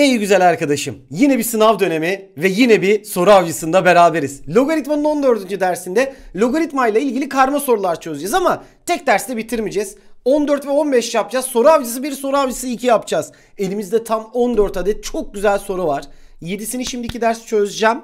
Ey güzel arkadaşım, yine bir sınav dönemi ve yine bir soru avcısında beraberiz. Logaritmanın 14. dersinde logaritma ile ilgili karma sorular çözeceğiz ama tek derste bitirmeyeceğiz. 14 ve 15 yapacağız. Soru avcısı 1, soru avcısı 2 yapacağız. Elimizde tam 14 adet çok güzel soru var. 7'sini şimdiki ders çözeceğim.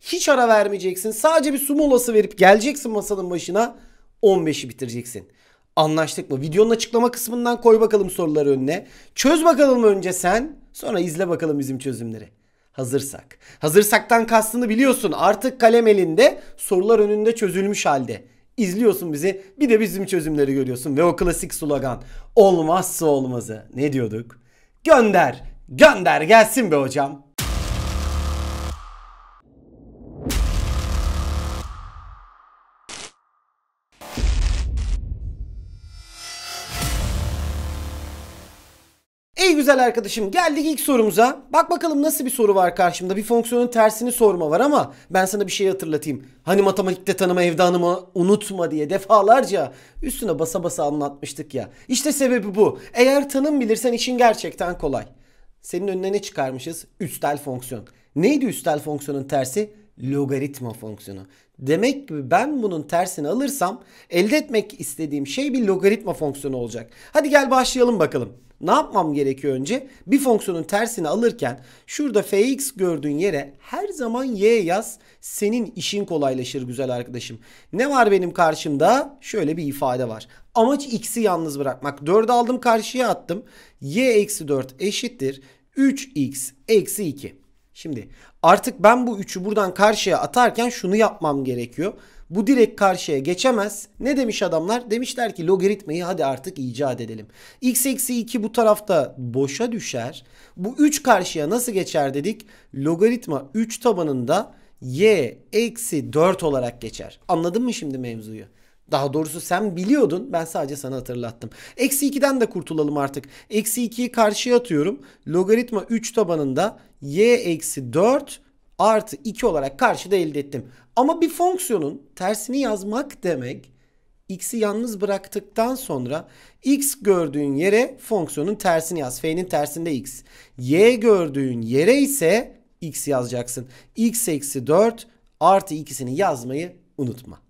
Hiç ara vermeyeceksin. Sadece bir su molası verip geleceksin masanın başına. 15'i bitireceksin. Anlaştık mı? Videonun açıklama kısmından koy bakalım soruları önüne. Çöz bakalım önce sen. Sonra izle bakalım bizim çözümleri. Hazırsak. Hazırsaktan kastını biliyorsun. Artık kalem elinde, sorular önünde çözülmüş halde. İzliyorsun bizi. Bir de bizim çözümleri görüyorsun ve o klasik slogan olmazsa olmazı. Ne diyorduk? Gönder, gönder gelsin be hocam. güzel arkadaşım geldik ilk sorumuza. Bak bakalım nasıl bir soru var karşımda. Bir fonksiyonun tersini sorma var ama ben sana bir şey hatırlatayım. Hani matematikte tanıma evdanımı unutma diye defalarca üstüne basa basa anlatmıştık ya. İşte sebebi bu. Eğer tanım bilirsen işin gerçekten kolay. Senin önüne ne çıkarmışız? Üstel fonksiyon. Neydi üstel fonksiyonun tersi? Logaritma fonksiyonu. Demek ki ben bunun tersini alırsam elde etmek istediğim şey bir logaritma fonksiyonu olacak. Hadi gel başlayalım bakalım. Ne yapmam gerekiyor önce? Bir fonksiyonun tersini alırken şurada fx gördüğün yere her zaman y yaz. Senin işin kolaylaşır güzel arkadaşım. Ne var benim karşımda? Şöyle bir ifade var. Amaç x'i yalnız bırakmak. 4 aldım karşıya attım. y eksi 4 eşittir. 3x eksi 2. Şimdi artık ben bu 3'ü buradan karşıya atarken şunu yapmam gerekiyor. Bu direkt karşıya geçemez. Ne demiş adamlar? Demişler ki logaritmayı hadi artık icat edelim. x eksi 2 bu tarafta boşa düşer. Bu 3 karşıya nasıl geçer dedik? Logaritma 3 tabanında y eksi 4 olarak geçer. Anladın mı şimdi mevzuyu? Daha doğrusu sen biliyordun ben sadece sana hatırlattım. Eksi 2'den de kurtulalım artık. Eksi 2'yi karşıya atıyorum. Logaritma 3 tabanında y eksi 4 artı 2 olarak karşıda elde ettim. Ama bir fonksiyonun tersini yazmak demek x'i yalnız bıraktıktan sonra x gördüğün yere fonksiyonun tersini yaz. F'nin tersinde x. Y gördüğün yere ise x yazacaksın. x eksi 4 artı ikisini yazmayı unutma.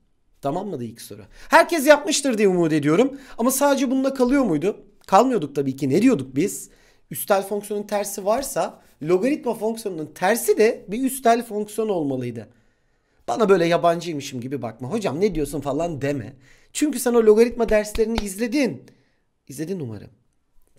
Tamam mıydı ilk soru? Herkes yapmıştır diye umut ediyorum. Ama sadece bununla kalıyor muydu? Kalmıyorduk tabii ki. Ne diyorduk biz? üstel fonksiyonun tersi varsa logaritma fonksiyonunun tersi de bir üstel fonksiyon olmalıydı. Bana böyle yabancıymışım gibi bakma. Hocam ne diyorsun falan deme. Çünkü sen o logaritma derslerini izledin. İzledin umarım.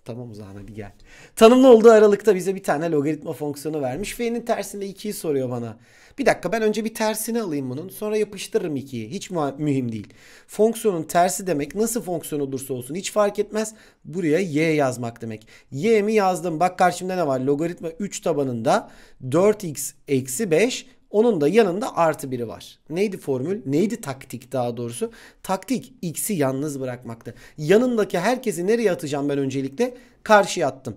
Tamam o zaman hadi gel. Tanımlı olduğu aralıkta bize bir tane logaritma fonksiyonu vermiş. F'nin tersinde 2'yi soruyor bana. Bir dakika ben önce bir tersini alayım bunun. Sonra yapıştırırım 2'yi. Hiç mühim değil. Fonksiyonun tersi demek nasıl fonksiyon olursa olsun hiç fark etmez. Buraya y yazmak demek. Y'mi yazdım. Bak karşımda ne var? Logaritma 3 tabanında 4x eksi 5 onun da yanında artı biri var. Neydi formül? Neydi taktik daha doğrusu? Taktik x'i yalnız bırakmaktı. Yanındaki herkesi nereye atacağım ben öncelikle? Karşıya attım.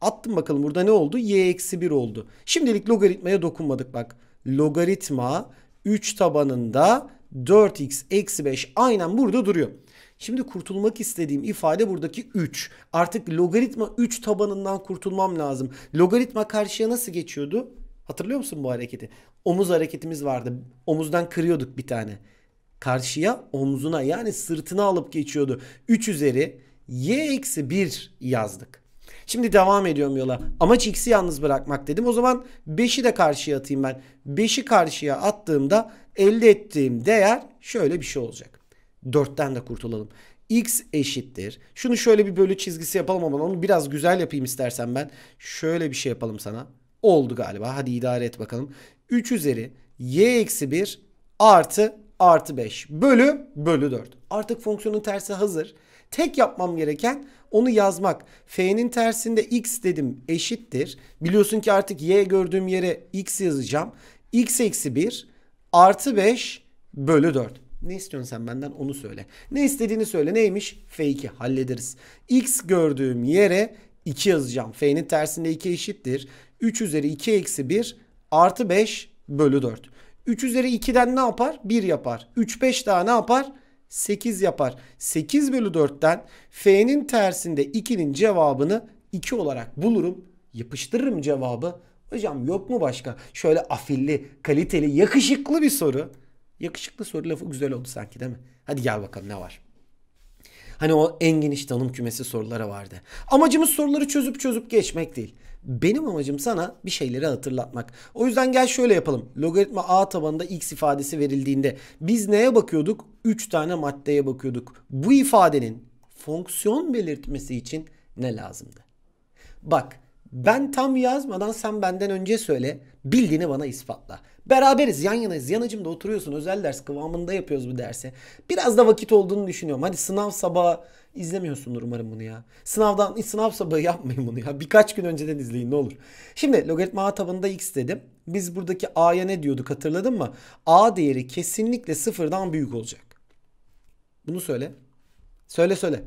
Attım bakalım burada ne oldu? y eksi 1 oldu. Şimdilik logaritmaya dokunmadık bak. Logaritma 3 tabanında 4x eksi 5 aynen burada duruyor. Şimdi kurtulmak istediğim ifade buradaki 3. Artık logaritma 3 tabanından kurtulmam lazım. Logaritma karşıya nasıl geçiyordu? Hatırlıyor musun bu hareketi? omuz hareketimiz vardı. Omuzdan kırıyorduk bir tane. Karşıya omzuna yani sırtına alıp geçiyordu. 3 üzeri y eksi 1 yazdık. Şimdi devam ediyorum yola. Amaç x'i yalnız bırakmak dedim. O zaman 5'i de karşıya atayım ben. 5'i karşıya attığımda elde ettiğim değer şöyle bir şey olacak. 4'ten de kurtulalım. x eşittir. Şunu şöyle bir bölü çizgisi yapalım ama onu biraz güzel yapayım istersen ben. Şöyle bir şey yapalım sana. Oldu galiba. Hadi idare et bakalım. 3 üzeri y eksi 1 artı artı 5 bölü bölü 4. Artık fonksiyonun tersi hazır. Tek yapmam gereken onu yazmak. F'nin tersinde x dedim eşittir. Biliyorsun ki artık y gördüğüm yere x yazacağım. x eksi 1 artı 5 bölü 4. Ne istiyorsun sen benden onu söyle. Ne istediğini söyle neymiş? F2 hallederiz. X gördüğüm yere 2 yazacağım. F'nin tersinde 2 eşittir. 3 üzeri 2 eksi 1 Artı 5 bölü 4. 3 üzeri 2'den ne yapar? 1 yapar. 3 5 daha ne yapar? 8 yapar. 8 bölü 4'ten F'nin tersinde 2'nin cevabını 2 olarak bulurum. Yapıştırırım cevabı. Hocam yok mu başka? Şöyle afilli, kaliteli, yakışıklı bir soru. Yakışıklı soru lafı güzel oldu sanki değil mi? Hadi gel bakalım ne var? Hani o en geniş tanım kümesi soruları vardı. Amacımız soruları çözüp çözüp geçmek değil. Benim amacım sana bir şeyleri hatırlatmak. O yüzden gel şöyle yapalım. Logaritma a tabanında x ifadesi verildiğinde biz neye bakıyorduk? 3 tane maddeye bakıyorduk. Bu ifadenin fonksiyon belirtmesi için ne lazımdı? Bak ben tam yazmadan sen benden önce söyle. Bildiğini bana ispatla. Beraberiz, yan yanayız. Yanıcımda oturuyorsun. Özel ders kıvamında yapıyoruz bu derse. Biraz da vakit olduğunu düşünüyorum. Hadi sınav sabahı izlemiyorsundur umarım bunu ya. Sınavdan sınav sabahı yapmayın bunu ya. Birkaç gün önceden izleyin ne olur. Şimdi logaritma a tabanında x dedim. Biz buradaki a'ya ne diyorduk hatırladın mı? a değeri kesinlikle sıfırdan büyük olacak. Bunu söyle. Söyle söyle.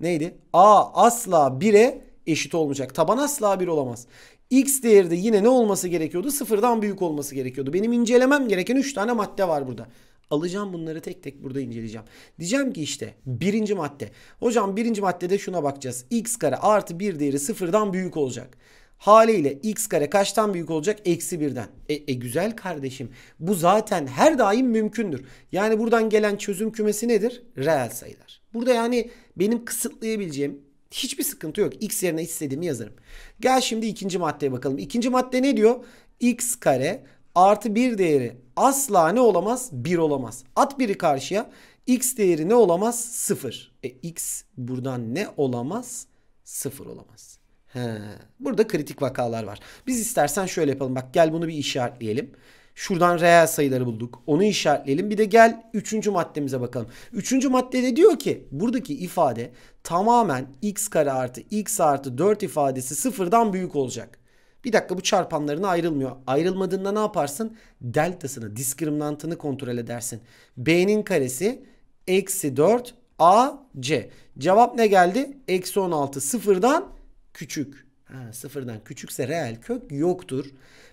Neydi? a asla 1'e eşit olmayacak. Taban asla bir olamaz. X değeri de yine ne olması gerekiyordu? Sıfırdan büyük olması gerekiyordu. Benim incelemem gereken 3 tane madde var burada. Alacağım bunları tek tek burada inceleyeceğim. Diyeceğim ki işte birinci madde. Hocam birinci maddede şuna bakacağız. X kare artı 1 değeri sıfırdan büyük olacak. Haliyle x kare kaçtan büyük olacak? Eksi birden. E, e güzel kardeşim. Bu zaten her daim mümkündür. Yani buradan gelen çözüm kümesi nedir? Reel sayılar. Burada yani benim kısıtlayabileceğim Hiçbir sıkıntı yok. X yerine istediğimi yazarım. Gel şimdi ikinci maddeye bakalım. İkinci madde ne diyor? X kare artı 1 değeri asla ne olamaz? 1 olamaz. At biri karşıya. X değeri ne olamaz? 0. E X buradan ne olamaz? 0 olamaz. He. Burada kritik vakalar var. Biz istersen şöyle yapalım. Bak gel bunu bir işaretleyelim. Şuradan reel sayıları bulduk. Onu işaretleyelim. Bir de gel üçüncü maddemize bakalım. Üçüncü maddede diyor ki buradaki ifade tamamen x kare artı x artı 4 ifadesi sıfırdan büyük olacak. Bir dakika bu çarpanlarına ayrılmıyor. Ayrılmadığında ne yaparsın? Deltasını, diskriminantını kontrol edersin. B'nin karesi eksi 4 A C. Cevap ne geldi? Eksi 16 sıfırdan küçük. Ha, sıfırdan küçükse reel kök yoktur.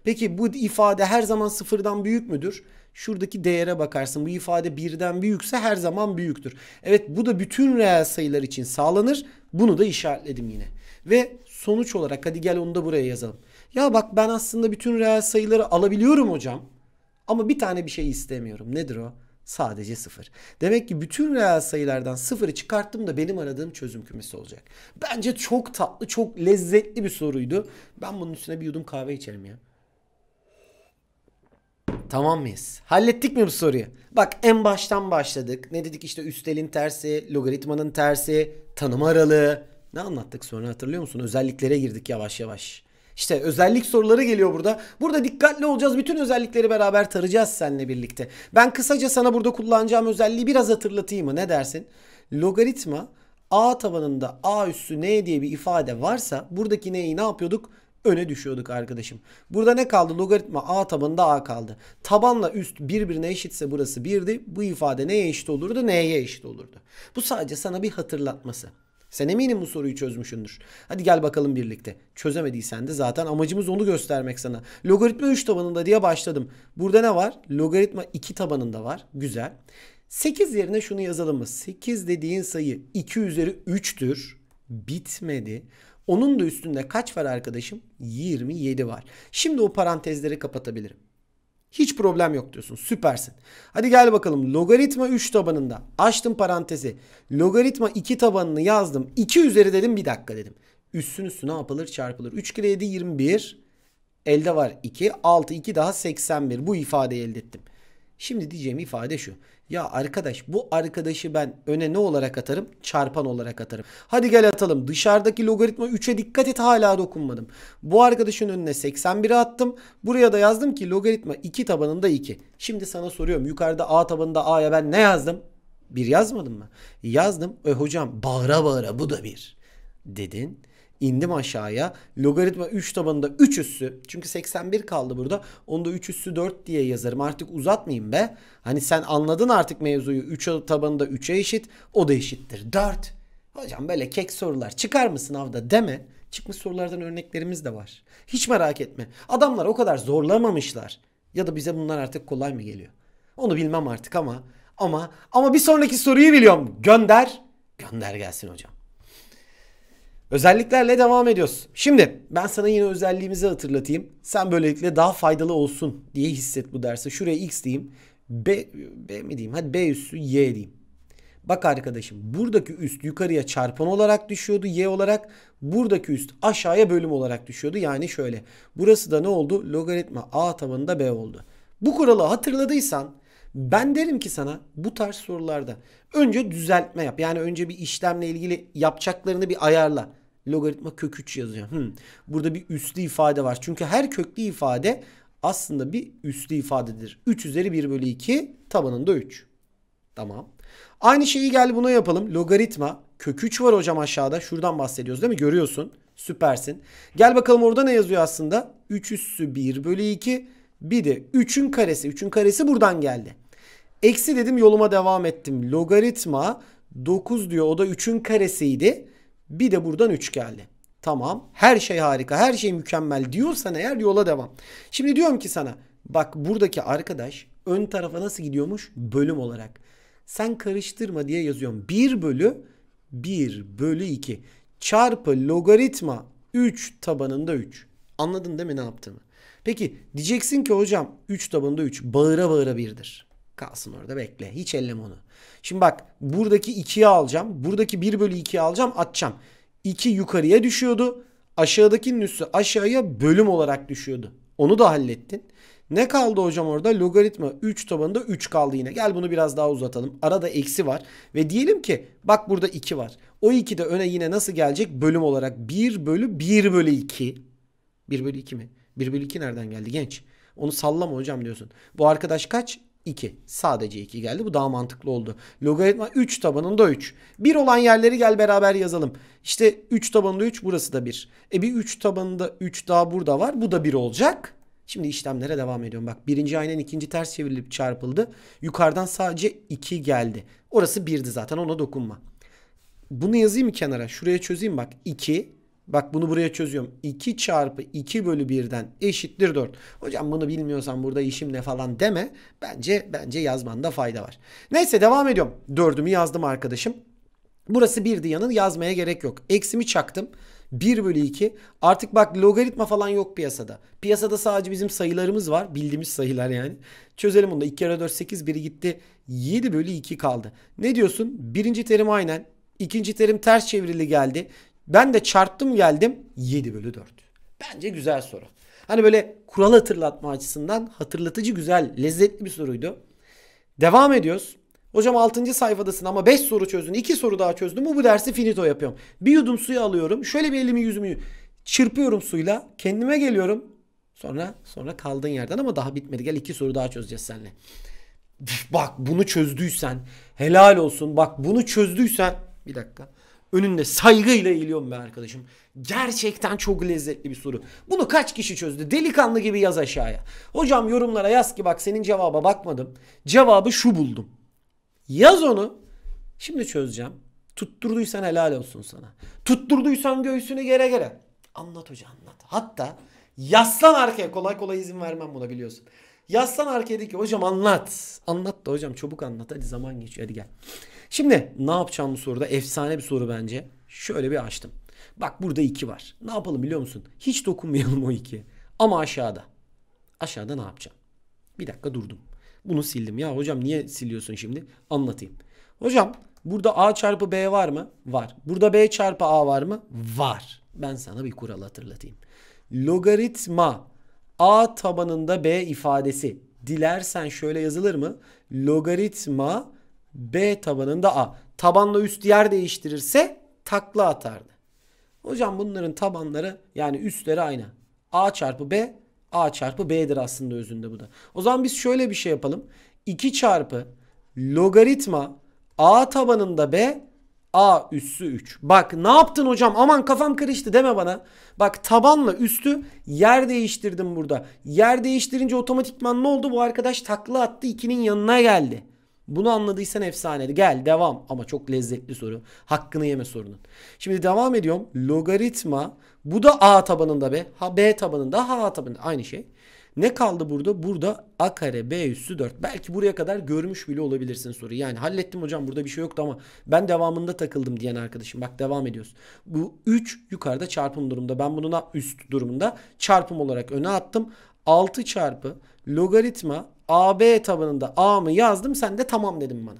Peki bu ifade her zaman sıfırdan büyük müdür? Şuradaki değere bakarsın. Bu ifade birden büyükse her zaman büyüktür. Evet bu da bütün reel sayılar için sağlanır. Bunu da işaretledim yine. Ve sonuç olarak hadi gel onu da buraya yazalım. Ya bak ben aslında bütün reel sayıları alabiliyorum hocam. Ama bir tane bir şey istemiyorum. Nedir o? Sadece sıfır. Demek ki bütün reel sayılardan sıfırı çıkarttım da benim aradığım çözüm kümesi olacak. Bence çok tatlı, çok lezzetli bir soruydu. Ben bunun üstüne bir yudum kahve içerim ya. Tamam mıyız? Hallettik mi bu soruyu? Bak en baştan başladık. Ne dedik işte üstelin tersi, logaritmanın tersi, tanım aralığı. Ne anlattık sonra hatırlıyor musun? Özelliklere girdik yavaş yavaş. İşte özellik soruları geliyor burada. Burada dikkatli olacağız. Bütün özellikleri beraber tarayacağız seninle birlikte. Ben kısaca sana burada kullanacağım özelliği biraz hatırlatayım mı? Ne dersin? Logaritma a tabanında a üssü n diye bir ifade varsa buradaki n'yi ne yapıyorduk? öne düşüyorduk arkadaşım. Burada ne kaldı? Logaritma a tabanında a kaldı. Tabanla üst birbirine eşitse burası 1'di. Bu ifade neye eşit olurdu? Neye eşit olurdu. Bu sadece sana bir hatırlatması. Sen eminim bu soruyu çözmüşündür? Hadi gel bakalım birlikte. Çözemediysen de zaten amacımız onu göstermek sana. Logaritma 3 tabanında diye başladım. Burada ne var? Logaritma 2 tabanında var. Güzel. 8 yerine şunu yazalım mı? 8 dediğin sayı 2 üzeri 3'tür. Bitmedi. Onun da üstünde kaç var arkadaşım? 27 var. Şimdi o parantezleri kapatabilirim. Hiç problem yok diyorsun. Süpersin. Hadi gel bakalım. Logaritma 3 tabanında açtım parantezi. Logaritma 2 tabanını yazdım. 2 üzeri dedim bir dakika dedim. Üssün üstüne yapılır çarpılır. 3 kere 7 21. Elde var 2. 6 2 daha 81. Bu ifadeyi elde ettim. Şimdi diyeceğim ifade şu. Ya arkadaş bu arkadaşı ben öne ne olarak atarım? Çarpan olarak atarım. Hadi gel atalım. Dışarıdaki logaritma 3'e dikkat et hala dokunmadım. Bu arkadaşın önüne 81'i attım. Buraya da yazdım ki logaritma 2 tabanında 2. Şimdi sana soruyorum. Yukarıda a tabanında a'ya ben ne yazdım? Bir yazmadım mı? Yazdım. E hocam bağıra bağıra bu da bir dedin indim aşağıya. Logaritma 3 tabanında 3 üssü. Çünkü 81 kaldı burada. Onu da 3 üssü 4 diye yazarım. Artık uzatmayayım be. Hani sen anladın artık mevzuyu. 3 tabanında 3'e eşit. O da eşittir. 4. Hocam böyle kek sorular çıkar mı sınavda deme. Çıkmış sorulardan örneklerimiz de var. Hiç merak etme. Adamlar o kadar zorlamamışlar. Ya da bize bunlar artık kolay mı geliyor? Onu bilmem artık ama ama ama bir sonraki soruyu biliyorum. Gönder. Gönder gelsin hocam. Özelliklerle devam ediyoruz. Şimdi ben sana yine özelliğimizi hatırlatayım. Sen böylelikle daha faydalı olsun diye hisset bu derse. Şuraya x diyeyim. B, B mi diyeyim? Hadi B üssü y diyeyim. Bak arkadaşım buradaki üst yukarıya çarpan olarak düşüyordu y olarak. Buradaki üst aşağıya bölüm olarak düşüyordu. Yani şöyle. Burası da ne oldu? Logaritma a tabanında b oldu. Bu kuralı hatırladıysan ben derim ki sana bu tarz sorularda önce düzeltme yap. Yani önce bir işlemle ilgili yapacaklarını bir ayarla logaritma kök 3 yazıyor. Hmm. Burada bir üslü ifade var. Çünkü her köklü ifade aslında bir üslü ifadedir. 3 üzeri 1 bölü 2 tabanında 3. Tamam. Aynı şeyi gel buna yapalım. Logaritma kök 3 var hocam aşağıda. Şuradan bahsediyoruz değil mi? Görüyorsun. Süpersin. Gel bakalım orada ne yazıyor aslında? 3 üssü 1 bölü 2. Bir de 3'ün karesi. 3'ün karesi buradan geldi. Eksi dedim yoluma devam ettim. Logaritma 9 diyor. O da 3'ün karesiydi. Bir de buradan 3 geldi. Tamam. Her şey harika. Her şey mükemmel diyorsan eğer yola devam. Şimdi diyorum ki sana bak buradaki arkadaş ön tarafa nasıl gidiyormuş? Bölüm olarak. Sen karıştırma diye yazıyorum. 1 bölü 1 bölü 2 çarpı logaritma 3 tabanında 3. Anladın değil mi ne yaptığımı? Peki diyeceksin ki hocam 3 tabanında 3 bağıra bağıra 1'dir. Kalsın orada bekle. Hiç elleme onu. Şimdi bak buradaki 2'yi alacağım. Buradaki 1 bölü 2'yi alacağım atacağım. 2 yukarıya düşüyordu. Aşağıdakinin üstü aşağıya bölüm olarak düşüyordu. Onu da hallettin. Ne kaldı hocam orada? Logaritma 3 tabanında 3 kaldı yine. Gel bunu biraz daha uzatalım. Arada eksi var. Ve diyelim ki bak burada 2 var. O 2 de öne yine nasıl gelecek? Bölüm olarak 1 bölü 1 bölü 2. 1 bölü 2 mi? 1 bölü 2 nereden geldi genç? Onu sallama hocam diyorsun. Bu arkadaş kaç? 2. Sadece 2 geldi. Bu daha mantıklı oldu. Logaritma 3 tabanında 3. 1 olan yerleri gel beraber yazalım. İşte 3 tabanında 3 burası da 1. E bir 3 tabanında 3 daha burada var. Bu da 1 olacak. Şimdi işlemlere devam ediyorum. Bak birinci aynen ikinci ters çevrilip çarpıldı. Yukarıdan sadece 2 geldi. Orası 1'di zaten ona dokunma. Bunu yazayım mı kenara? Şuraya çözeyim bak. 2 Bak bunu buraya çözüyorum. 2 çarpı 2 bölü 1'den eşittir 4. Hocam bunu bilmiyorsan burada işim ne falan deme. Bence bence yazmanda fayda var. Neyse devam ediyorum. 4'ümü yazdım arkadaşım. Burası 1'di yanın yazmaya gerek yok. Eksimi çaktım. 1 bölü 2. Artık bak logaritma falan yok piyasada. Piyasada sadece bizim sayılarımız var. Bildiğimiz sayılar yani. Çözelim bunu da. 2 kere 4 8 biri gitti. 7 bölü 2 kaldı. Ne diyorsun? Birinci terim aynen. İkinci terim ters çevrili geldi. Ben de çarptım geldim 7 bölü 4. Bence güzel soru. Hani böyle kural hatırlatma açısından hatırlatıcı güzel lezzetli bir soruydu. Devam ediyoruz. Hocam 6. sayfadasın ama 5 soru çözdün. 2 soru daha çözdüm Bu bu dersi finito yapıyorum. Bir yudum suyu alıyorum. Şöyle bir elimi yüzümü çırpıyorum suyla. Kendime geliyorum. Sonra sonra kaldığın yerden ama daha bitmedi. Gel 2 soru daha çözeceğiz seninle. Bak bunu çözdüysen helal olsun. Bak bunu çözdüysen bir dakika önünde saygıyla eğiliyorum be arkadaşım. Gerçekten çok lezzetli bir soru. Bunu kaç kişi çözdü? Delikanlı gibi yaz aşağıya. Hocam yorumlara yaz ki bak senin cevaba bakmadım. Cevabı şu buldum. Yaz onu. Şimdi çözeceğim. Tutturduysan helal olsun sana. Tutturduysan göğsünü gere gere. Anlat hocam anlat. Hatta yaslan arkaya. Kolay kolay izin vermem buna biliyorsun. Yaslan arkaya de ki hocam anlat. Anlat da hocam çabuk anlat. Hadi zaman geçiyor hadi gel. Şimdi ne yapacağım bu soruda? Efsane bir soru bence. Şöyle bir açtım. Bak burada 2 var. Ne yapalım biliyor musun? Hiç dokunmayalım o 2'ye. Ama aşağıda. Aşağıda ne yapacağım? Bir dakika durdum. Bunu sildim. Ya hocam niye siliyorsun şimdi? Anlatayım. Hocam burada A çarpı B var mı? Var. Burada B çarpı A var mı? Var. Ben sana bir kural hatırlatayım. Logaritma A tabanında B ifadesi. Dilersen şöyle yazılır mı? Logaritma B tabanında A. Tabanla üst yer değiştirirse takla atardı. Hocam bunların tabanları yani üstleri aynı. A çarpı B, A çarpı B'dir aslında özünde bu da. O zaman biz şöyle bir şey yapalım. 2 çarpı logaritma A tabanında B, A üssü 3. Bak ne yaptın hocam aman kafam karıştı deme bana. Bak tabanla üstü yer değiştirdim burada. Yer değiştirince otomatikman ne oldu? Bu arkadaş takla attı 2'nin yanına geldi. Bunu anladıysan efsanedir. Gel devam ama çok lezzetli soru. Hakkını yeme sorunun. Şimdi devam ediyorum. Logaritma bu da a tabanında b. Ha b tabanında ha a tabanında aynı şey. Ne kaldı burada? Burada a kare b üssü 4. Belki buraya kadar görmüş bile olabilirsin soruyu. Yani hallettim hocam burada bir şey yoktu ama ben devamında takıldım diyen arkadaşım. Bak devam ediyoruz. Bu 3 yukarıda çarpım durumda. Ben bunu üst durumunda çarpım olarak öne attım. 6 çarpı logaritma AB tabanında A mı yazdım sen de tamam dedim bana.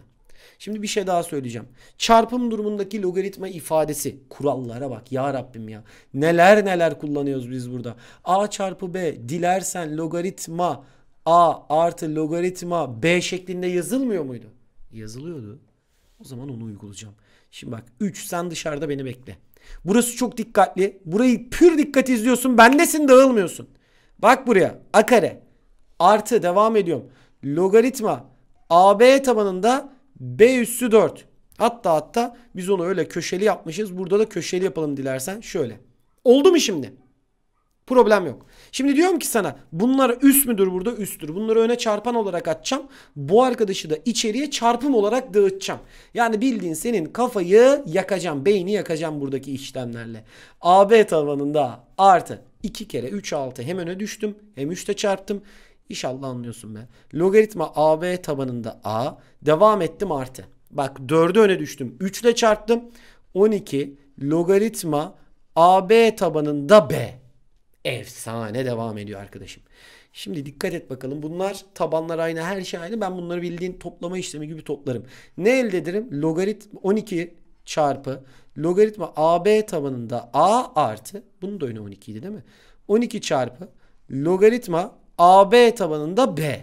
Şimdi bir şey daha söyleyeceğim. Çarpım durumundaki logaritma ifadesi. Kurallara bak ya Rabbim ya. Neler neler kullanıyoruz biz burada. A çarpı B dilersen logaritma A artı logaritma B şeklinde yazılmıyor muydu? Yazılıyordu. O zaman onu uygulayacağım. Şimdi bak 3 sen dışarıda beni bekle. Burası çok dikkatli. Burayı pür dikkat izliyorsun. Bendesin dağılmıyorsun. Bak buraya. A kare artı devam ediyorum. Logaritma AB tabanında B üssü 4. Hatta hatta biz onu öyle köşeli yapmışız. Burada da köşeli yapalım dilersen şöyle. Oldu mu şimdi? Problem yok. Şimdi diyorum ki sana bunlar üst müdür burada üsttür. Bunları öne çarpan olarak atacağım. Bu arkadaşı da içeriye çarpım olarak dağıtacağım. Yani bildiğin senin kafayı yakacağım. Beyni yakacağım buradaki işlemlerle. AB tabanında artı 2 kere 3 6 hem öne düştüm hem 3'te çarptım. İnşallah anlıyorsun be. Logaritma AB tabanında A. Devam ettim artı. Bak 4'ü öne düştüm. 3 ile çarptım. 12 logaritma AB tabanında B. Efsane devam ediyor arkadaşım. Şimdi dikkat et bakalım. Bunlar tabanlar aynı, her şey aynı. Ben bunları bildiğin toplama işlemi gibi toplarım. Ne elde ederim? Logaritma 12 çarpı logaritma AB tabanında A artı bunun da önü 12 idi değil mi? 12 çarpı logaritma AB tabanında B.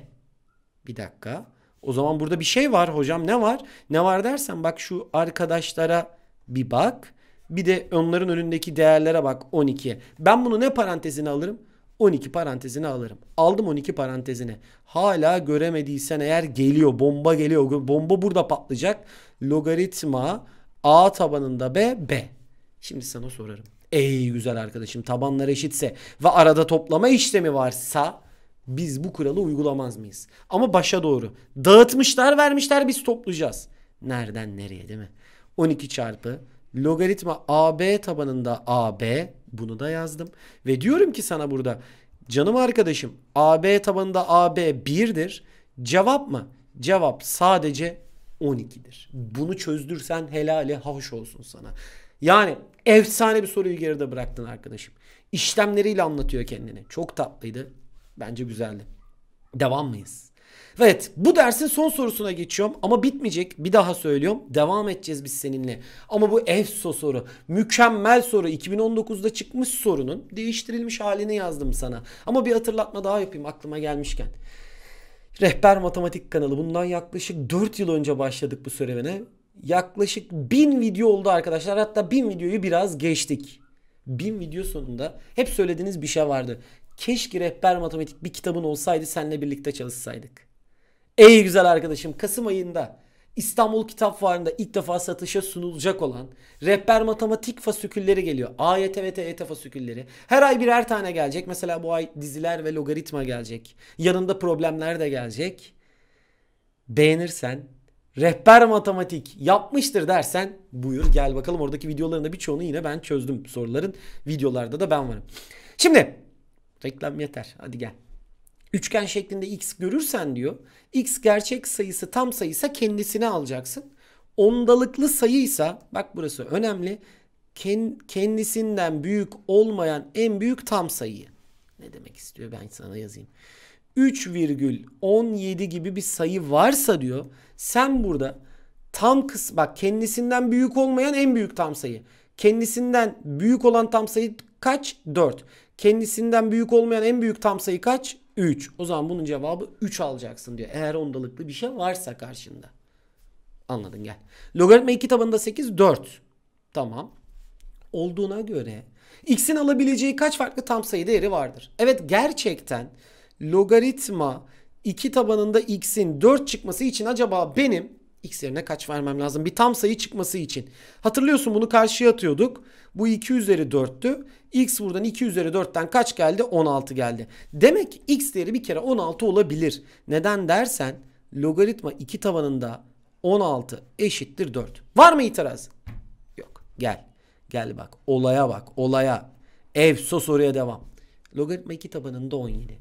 Bir dakika. O zaman burada bir şey var hocam ne var? Ne var dersen bak şu arkadaşlara bir bak. Bir de onların önündeki değerlere bak 12. Ben bunu ne parantezine alırım? 12 parantezine alırım. Aldım 12 parantezine. Hala göremediysen eğer geliyor bomba geliyor. Bomba burada patlayacak. Logaritma A tabanında B B. Şimdi sana sorarım. Ey güzel arkadaşım tabanlar eşitse ve arada toplama işlemi varsa biz bu kuralı uygulamaz mıyız? Ama başa doğru. Dağıtmışlar vermişler biz toplayacağız. Nereden nereye değil mi? 12 çarpı logaritma AB tabanında AB bunu da yazdım. Ve diyorum ki sana burada canım arkadaşım AB tabanında AB 1'dir. Cevap mı? Cevap sadece 12'dir. Bunu çözdürsen helali hoş olsun sana. Yani efsane bir soruyu geride bıraktın arkadaşım. İşlemleriyle anlatıyor kendini. Çok tatlıydı. Bence güzeldi. Devam mıyız? Evet bu dersin son sorusuna geçiyorum ama bitmeyecek bir daha söylüyorum devam edeceğiz biz seninle. Ama bu EFSO soru mükemmel soru 2019'da çıkmış sorunun değiştirilmiş halini yazdım sana. Ama bir hatırlatma daha yapayım aklıma gelmişken. Rehber Matematik kanalı bundan yaklaşık 4 yıl önce başladık bu serüvene. Yaklaşık 1000 video oldu arkadaşlar hatta 1000 videoyu biraz geçtik. 1000 video sonunda hep söylediğiniz bir şey vardı. Keşke rehber matematik bir kitabın olsaydı seninle birlikte çalışsaydık. Ey güzel arkadaşım Kasım ayında İstanbul Kitap Fuarı'nda ilk defa satışa sunulacak olan rehber matematik fasükülleri geliyor. AYT ve TYT fasükülleri. Her ay birer tane gelecek. Mesela bu ay diziler ve logaritma gelecek. Yanında problemler de gelecek. Beğenirsen rehber matematik yapmıştır dersen buyur gel bakalım oradaki videoların da birçoğunu yine ben çözdüm soruların. Videolarda da ben varım. Şimdi Reklam yeter. Hadi gel. Üçgen şeklinde x görürsen diyor. X gerçek sayısı tam sayısa kendisini alacaksın. Ondalıklı sayıysa bak burası önemli. Kendisinden büyük olmayan en büyük tam sayıyı. Ne demek istiyor ben sana yazayım. 3,17 gibi bir sayı varsa diyor. Sen burada tam kısmı bak kendisinden büyük olmayan en büyük tam sayı. Kendisinden büyük olan tam sayı kaç? 4. Kendisinden büyük olmayan en büyük tam sayı kaç? 3. O zaman bunun cevabı 3 alacaksın diyor. Eğer ondalıklı bir şey varsa karşında. Anladın gel. Logaritma 2 tabanında 8 4. Tamam. Olduğuna göre x'in alabileceği kaç farklı tam sayı değeri vardır? Evet gerçekten logaritma 2 tabanında x'in 4 çıkması için acaba benim x yerine kaç vermem lazım? Bir tam sayı çıkması için. Hatırlıyorsun bunu karşıya atıyorduk. Bu 2 üzeri 4'tü. x buradan 2 üzeri 4'ten kaç geldi? 16 geldi. Demek x değeri bir kere 16 olabilir. Neden dersen logaritma 2 tabanında 16 eşittir 4. Var mı itiraz? Yok. Gel. Gel bak. Olaya bak. Olaya. Ev soruya devam. Logaritma 2 tabanında 10 yine.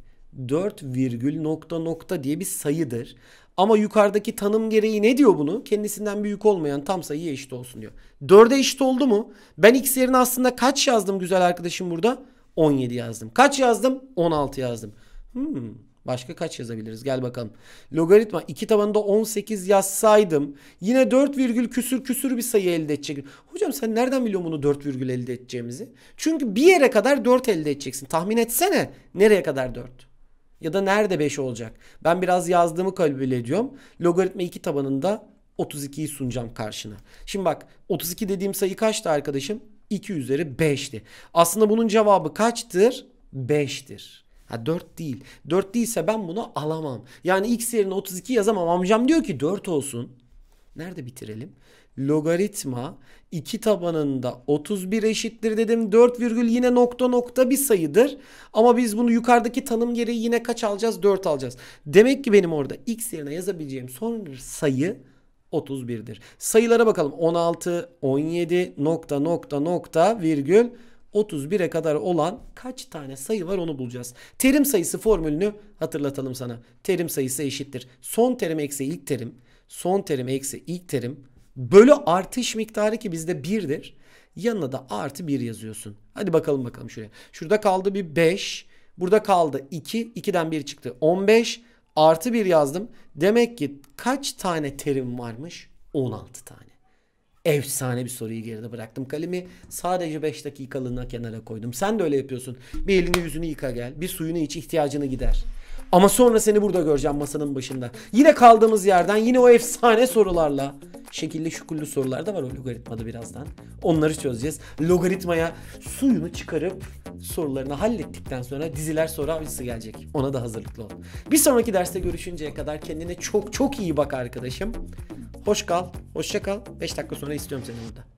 4 virgül nokta nokta diye bir sayıdır. Ama yukarıdaki tanım gereği ne diyor bunu? Kendisinden büyük olmayan tam sayıya eşit olsun diyor. 4'e eşit oldu mu? Ben x yerine aslında kaç yazdım güzel arkadaşım burada? 17 yazdım. Kaç yazdım? 16 yazdım. Hmm. Başka kaç yazabiliriz? Gel bakalım. Logaritma 2 tabanında 18 yazsaydım yine 4 virgül küsür küsür bir sayı elde edecektim. Hocam sen nereden biliyorsun bunu 4 virgül elde edeceğimizi? Çünkü bir yere kadar 4 elde edeceksin. Tahmin etsene nereye kadar 4? Ya da nerede 5 olacak? Ben biraz yazdığımı kabul ediyorum. Logaritma 2 tabanında 32'yi sunacağım karşına. Şimdi bak 32 dediğim sayı kaçtı arkadaşım? 2 üzeri 5'ti. Aslında bunun cevabı kaçtır? 5'tir. Ha 4 değil. 4 değilse ben bunu alamam. Yani x yerine 32 yazamam. Amcam diyor ki 4 olsun. Nerede bitirelim? Logaritma 2 tabanında 31 eşittir dedim. 4 virgül yine nokta nokta bir sayıdır. Ama biz bunu yukarıdaki tanım gereği yine kaç alacağız? 4 alacağız. Demek ki benim orada x yerine yazabileceğim son sayı 31'dir. Sayılara bakalım. 16, 17, nokta nokta nokta virgül 31'e kadar olan kaç tane sayı var onu bulacağız. Terim sayısı formülünü hatırlatalım sana. Terim sayısı eşittir. Son terim eksi ilk terim son terim eksi ilk terim bölü artış miktarı ki bizde 1'dir. Yanına da artı 1 yazıyorsun. Hadi bakalım bakalım şuraya. Şurada kaldı bir 5. Burada kaldı 2. 2'den 1 çıktı. 15 artı 1 yazdım. Demek ki kaç tane terim varmış? 16 tane. Efsane bir soruyu geride bıraktım. Kalemi sadece 5 dakikalığına kenara koydum. Sen de öyle yapıyorsun. Bir elini yüzünü yıka gel. Bir suyunu iç ihtiyacını gider. Ama sonra seni burada göreceğim masanın başında. Yine kaldığımız yerden yine o efsane sorularla. Şekilli şukullü sorular da var o logaritmada birazdan. Onları çözeceğiz. Logaritmaya suyunu çıkarıp sorularını hallettikten sonra diziler soru avcısı gelecek. Ona da hazırlıklı ol. Bir sonraki derste görüşünceye kadar kendine çok çok iyi bak arkadaşım. Hoş kal, hoşça kal. 5 dakika sonra istiyorum seni burada.